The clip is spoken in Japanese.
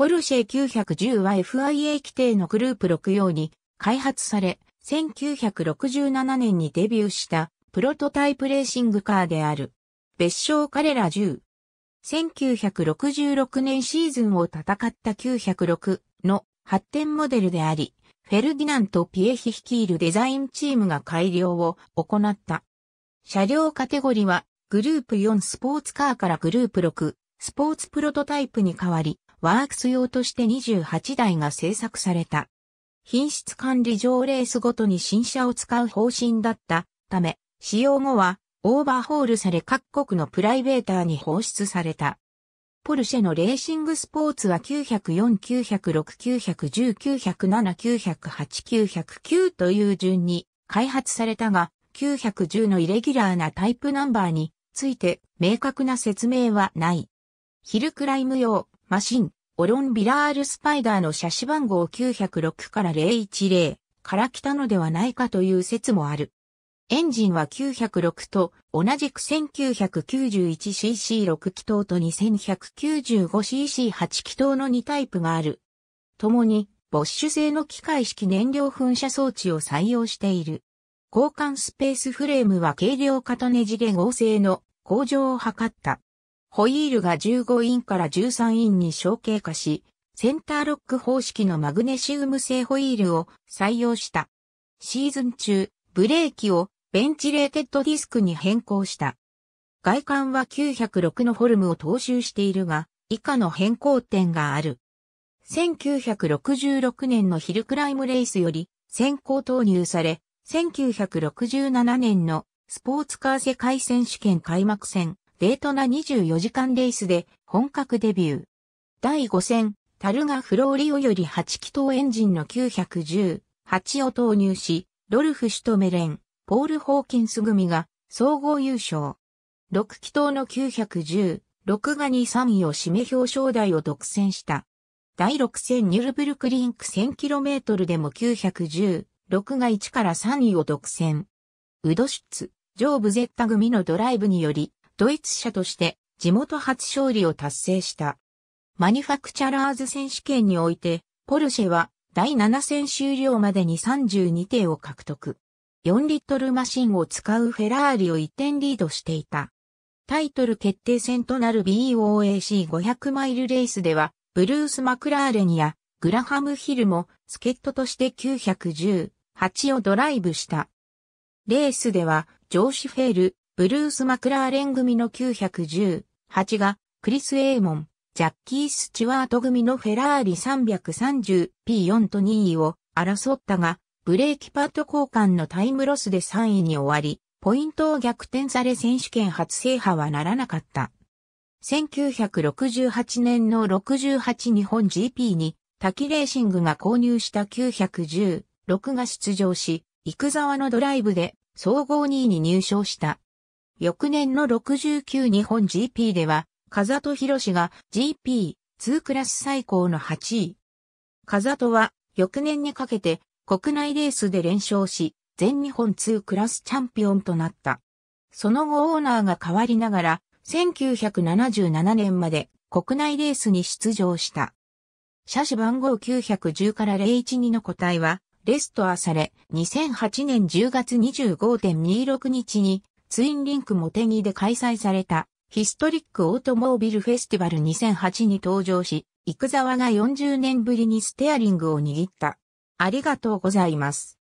ポルシェ910は FIA 規定のグループ6用に開発され、1967年にデビューしたプロトタイプレーシングカーである。別称彼ら10。1966年シーズンを戦った906の発展モデルであり、フェルディナント・ピエヒ率いるデザインチームが改良を行った。車両カテゴリはグループ4スポーツカーからグループ6スポーツプロトタイプに変わり、ワークス用として28台が製作された。品質管理上レースごとに新車を使う方針だったため、使用後はオーバーホールされ各国のプライベーターに放出された。ポルシェのレーシングスポーツは904、906、910、907、908、909という順に開発されたが、910のイレギュラーなタイプナンバーについて明確な説明はない。ヒルクライム用、マシン、オロンビラールスパイダーの車種番号906から010から来たのではないかという説もある。エンジンは906と同じく 1991cc6 気筒と 2195cc8 気筒の2タイプがある。共に、ボッシュ製の機械式燃料噴射装置を採用している。交換スペースフレームは軽量型ネジで合成の向上を図った。ホイールが15インから13インに小径化し、センターロック方式のマグネシウム製ホイールを採用した。シーズン中、ブレーキをベンチレーテッドディスクに変更した。外観は906のフォルムを踏襲しているが、以下の変更点がある。1966年のヒルクライムレースより先行投入され、1967年のスポーツカー世界選手権開幕戦、デートな24時間レースで本格デビュー。第5戦、タルガ・フローリオより8気筒エンジンの910、8を投入し、ドルフ・シュトメレン、ポール・ホーキンス組が総合優勝。6気筒の910、6が2、3位を締め表彰台を独占した。第6戦ニュルブルクリンク 1000km でも910、6が1から3位を独占。ウドシュツ、上部ゼッタ組のドライブにより、ドイツ車として地元初勝利を達成した。マニュファクチャラーズ選手権において、ポルシェは第7戦終了までに32艇を獲得。4リットルマシンを使うフェラーリを1点リードしていた。タイトル決定戦となる BOAC500 マイルレースでは、ブルース・マクラーレンやグラハム・ヒルも助っ人として910、8をドライブした。レースでは、ジョーシュ・フェール、ブルース・マクラーレン組の910、8が、クリス・エーモン、ジャッキー・スチュワート組のフェラーリ 330P4 と2位を争ったが、ブレーキパッド交換のタイムロスで3位に終わり、ポイントを逆転され選手権初制覇はならなかった。1968年の68日本 GP に、タキレーシングが購入した910、6が出場し、幾沢のドライブで総合2位に入賞した。翌年の69日本 GP では、風戸博士が GP2 クラス最高の8位。風戸は翌年にかけて国内レースで連勝し、全日本2クラスチャンピオンとなった。その後オーナーが変わりながら、1977年まで国内レースに出場した。車種番号910から012の個体は、レストアされ、2008年10月25.26日にツインリンクモテギで開催されたヒストリックオートモービルフェスティバル2008に登場し、ザ沢が40年ぶりにステアリングを握った。ありがとうございます。